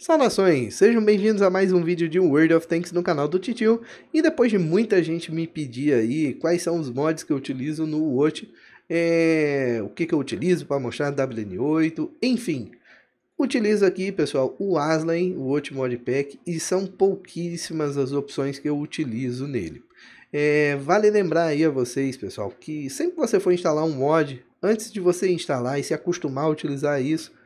Saudações! Sejam bem-vindos a mais um vídeo de World of Tanks no canal do Titio. E depois de muita gente me pedir aí quais são os mods que eu utilizo no Watch, é... o que, que eu utilizo para mostrar WN8, enfim. Utilizo aqui, pessoal, o Aslan, o Watch Mod Pack, e são pouquíssimas as opções que eu utilizo nele. É... Vale lembrar aí a vocês, pessoal, que sempre que você for instalar um mod, antes de você instalar e se acostumar a utilizar isso,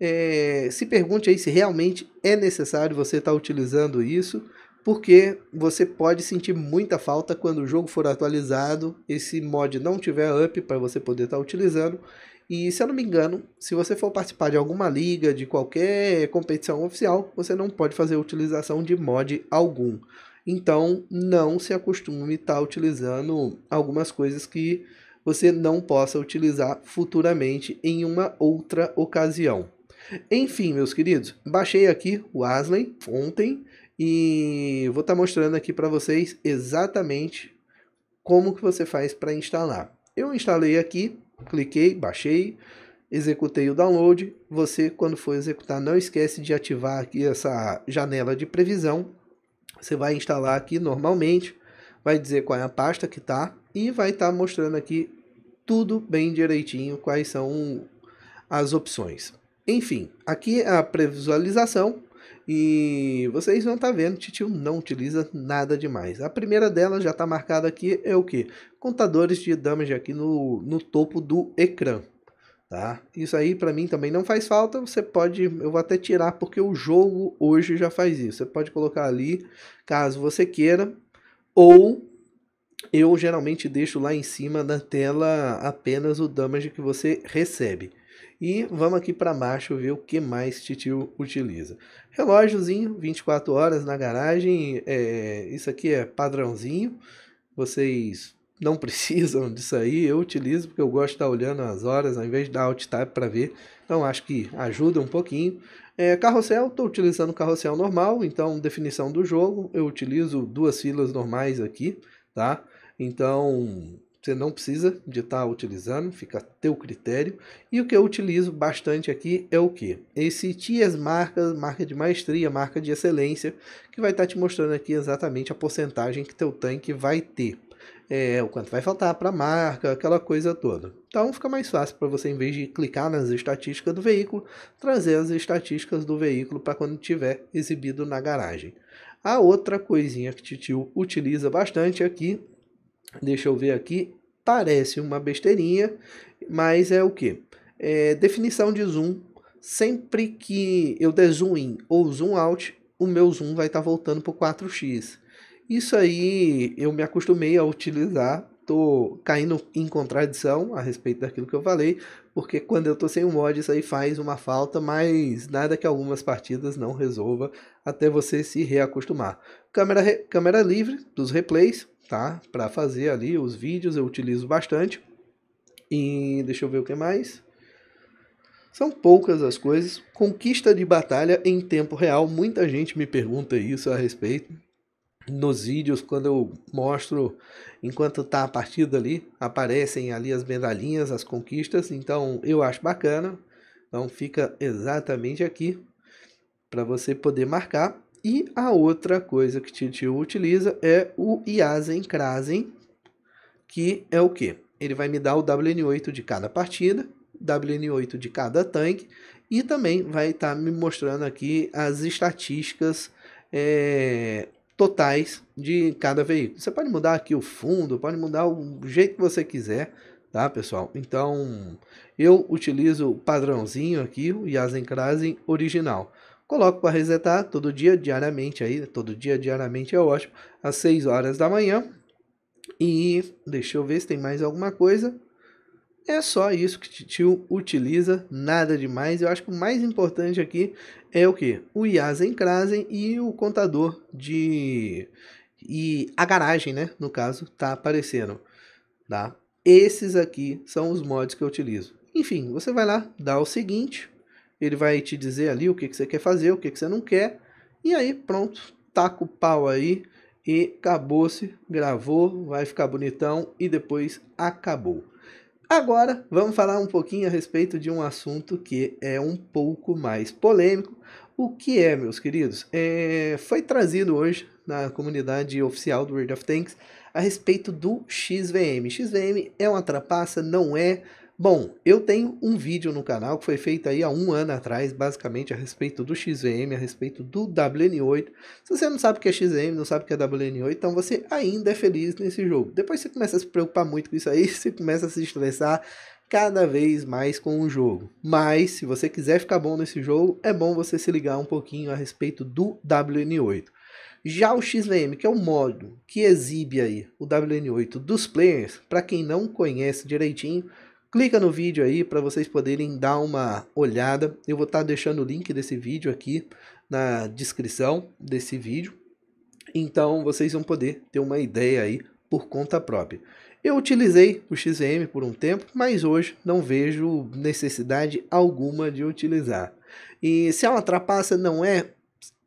é, se pergunte aí se realmente é necessário você estar tá utilizando isso, porque você pode sentir muita falta quando o jogo for atualizado, esse mod não tiver up para você poder estar tá utilizando. E se eu não me engano, se você for participar de alguma liga, de qualquer competição oficial, você não pode fazer utilização de mod algum. Então, não se acostume a estar tá utilizando algumas coisas que você não possa utilizar futuramente em uma outra ocasião. Enfim, meus queridos, baixei aqui o Asley ontem e vou estar tá mostrando aqui para vocês exatamente como que você faz para instalar. Eu instalei aqui, cliquei, baixei, executei o download. Você, quando for executar, não esquece de ativar aqui essa janela de previsão. Você vai instalar aqui normalmente, vai dizer qual é a pasta que tá e vai estar tá mostrando aqui tudo bem direitinho, quais são as opções. Enfim, aqui é a previsualização e vocês vão estar tá vendo, Titio não utiliza nada demais. A primeira dela já está marcada aqui, é o que? Contadores de damage aqui no, no topo do ecrã. Tá? Isso aí para mim também não faz falta, você pode, eu vou até tirar porque o jogo hoje já faz isso. Você pode colocar ali, caso você queira, ou eu geralmente deixo lá em cima da tela apenas o damage que você recebe. E vamos aqui para macho ver o que mais Titio utiliza. Relógiozinho, 24 horas na garagem, é, isso aqui é padrãozinho, vocês não precisam disso aí, eu utilizo porque eu gosto de estar olhando as horas ao invés de dar alt tab para ver, então acho que ajuda um pouquinho. É, carrossel, estou utilizando carrossel normal, então definição do jogo, eu utilizo duas filas normais aqui, tá? Então, você não precisa de estar tá utilizando, fica a teu critério. E o que eu utilizo bastante aqui é o que? Esse TIAS marca, marca de maestria, marca de excelência, que vai estar tá te mostrando aqui exatamente a porcentagem que teu tanque vai ter. É, o quanto vai faltar para a marca, aquela coisa toda. Então fica mais fácil para você, em vez de clicar nas estatísticas do veículo, trazer as estatísticas do veículo para quando tiver exibido na garagem. A outra coisinha que Titio utiliza bastante aqui Deixa eu ver aqui. Parece uma besteirinha, mas é o que? É, definição de zoom. Sempre que eu der zoom in ou zoom out, o meu zoom vai estar tá voltando para 4x. Isso aí eu me acostumei a utilizar tô caindo em contradição a respeito daquilo que eu falei, porque quando eu tô sem o mod isso aí faz uma falta, mas nada que algumas partidas não resolva até você se reacostumar. Câmera, câmera livre dos replays, tá? Para fazer ali os vídeos eu utilizo bastante. E deixa eu ver o que mais. São poucas as coisas. Conquista de batalha em tempo real. Muita gente me pergunta isso a respeito. Nos vídeos, quando eu mostro enquanto tá a partida ali, aparecem ali as medalhinhas, as conquistas. Então eu acho bacana. Então fica exatamente aqui para você poder marcar e a outra coisa que Tintio utiliza é o Iazen Krasen, que é o que? Ele vai me dar o WN8 de cada partida, WN8 de cada tanque, e também vai estar tá me mostrando aqui as estatísticas é, totais de cada veículo. Você pode mudar aqui o fundo, pode mudar o jeito que você quiser, tá pessoal? Então eu utilizo o padrãozinho aqui, o Yasen Krasen original. Coloco para resetar todo dia, diariamente aí, todo dia, diariamente é ótimo, às 6 horas da manhã. E deixa eu ver se tem mais alguma coisa. É só isso que o utiliza, nada demais. Eu acho que o mais importante aqui é o que? O Yasen Krasen e o contador de. E a garagem, né? No caso, tá aparecendo. Tá? Esses aqui são os mods que eu utilizo. Enfim, você vai lá, dá o seguinte, ele vai te dizer ali o que, que você quer fazer, o que, que você não quer. E aí, pronto, taca o pau aí e acabou-se, gravou, vai ficar bonitão e depois acabou. Agora vamos falar um pouquinho a respeito de um assunto que é um pouco mais polêmico. O que é, meus queridos? É, foi trazido hoje na comunidade oficial do World of Tanks a respeito do XVM. XVM é uma trapaça? Não é? Bom, eu tenho um vídeo no canal que foi feito aí há um ano atrás, basicamente a respeito do XVM, a respeito do WN8. Se você não sabe o que é XVM, não sabe o que é WN8, então você ainda é feliz nesse jogo. Depois você começa a se preocupar muito com isso aí, você começa a se estressar cada vez mais com o jogo. Mas se você quiser ficar bom nesse jogo, é bom você se ligar um pouquinho a respeito do WN8. Já o XVM, que é o modo que exibe aí o WN8 dos players, para quem não conhece direitinho, clica no vídeo aí para vocês poderem dar uma olhada. Eu vou estar tá deixando o link desse vídeo aqui na descrição desse vídeo. Então vocês vão poder ter uma ideia aí por conta própria. Eu utilizei o XVM por um tempo, mas hoje não vejo necessidade alguma de utilizar. E se é uma trapaça, não é?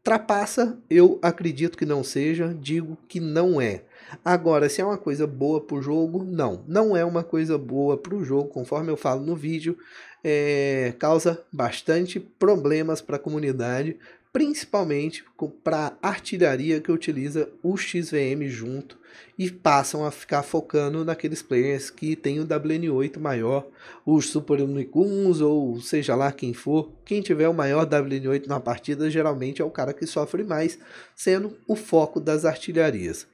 Trapaça, eu acredito que não seja, digo que não é. Agora, se é uma coisa boa para o jogo, não. Não é uma coisa boa para o jogo, conforme eu falo no vídeo. É, causa bastante problemas para a comunidade, principalmente para artilharia que utiliza o XVM junto e passam a ficar focando naqueles players que tem o WN8 maior, os Super Unicuns ou seja lá quem for, quem tiver o maior WN8 na partida geralmente é o cara que sofre mais, sendo o foco das artilharias.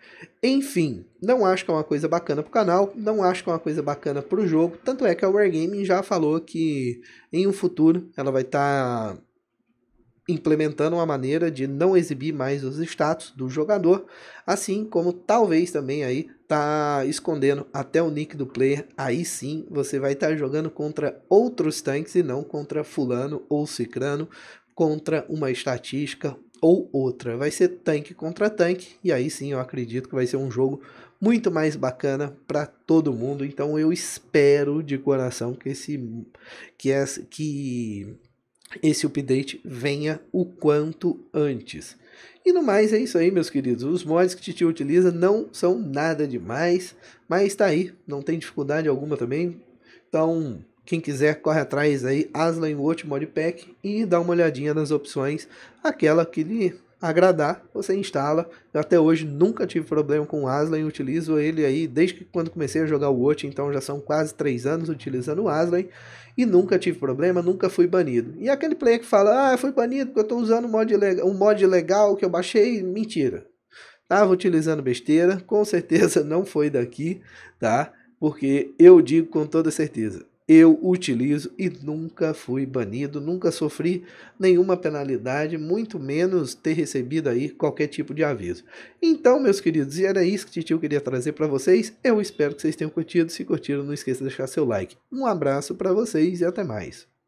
Enfim, não acho que é uma coisa bacana para o canal, não acho que é uma coisa bacana para o jogo, tanto é que a Wargaming já falou que em um futuro ela vai estar tá implementando uma maneira de não exibir mais os status do jogador, assim como talvez também aí tá escondendo até o nick do player. Aí sim, você vai estar tá jogando contra outros tanques e não contra fulano ou cicrano, contra uma estatística ou outra. Vai ser tanque contra tanque e aí sim eu acredito que vai ser um jogo muito mais bacana para todo mundo. Então eu espero de coração que esse que essa que esse update venha o quanto antes. E no mais é isso aí, meus queridos. Os mods que Titi utiliza não são nada demais, mas está aí, não tem dificuldade alguma também. Então, quem quiser, corre atrás aí, Aslan Watch pack e dá uma olhadinha nas opções, aquela que lhe agradar, você instala. Eu até hoje nunca tive problema com o Aslan, utilizo ele aí desde que quando comecei a jogar o Watch, então já são quase três anos utilizando o Aslan e nunca tive problema, nunca fui banido. E aquele player que fala: "Ah, fui banido porque eu estou usando um mod, um mod legal que eu baixei", mentira. Tava utilizando besteira, com certeza não foi daqui, tá? Porque eu digo com toda certeza, eu utilizo e nunca fui banido, nunca sofri nenhuma penalidade, muito menos ter recebido aí qualquer tipo de aviso. Então, meus queridos, e era isso que o Titio queria trazer para vocês. Eu espero que vocês tenham curtido. Se curtiram, não esqueça de deixar seu like. Um abraço para vocês e até mais.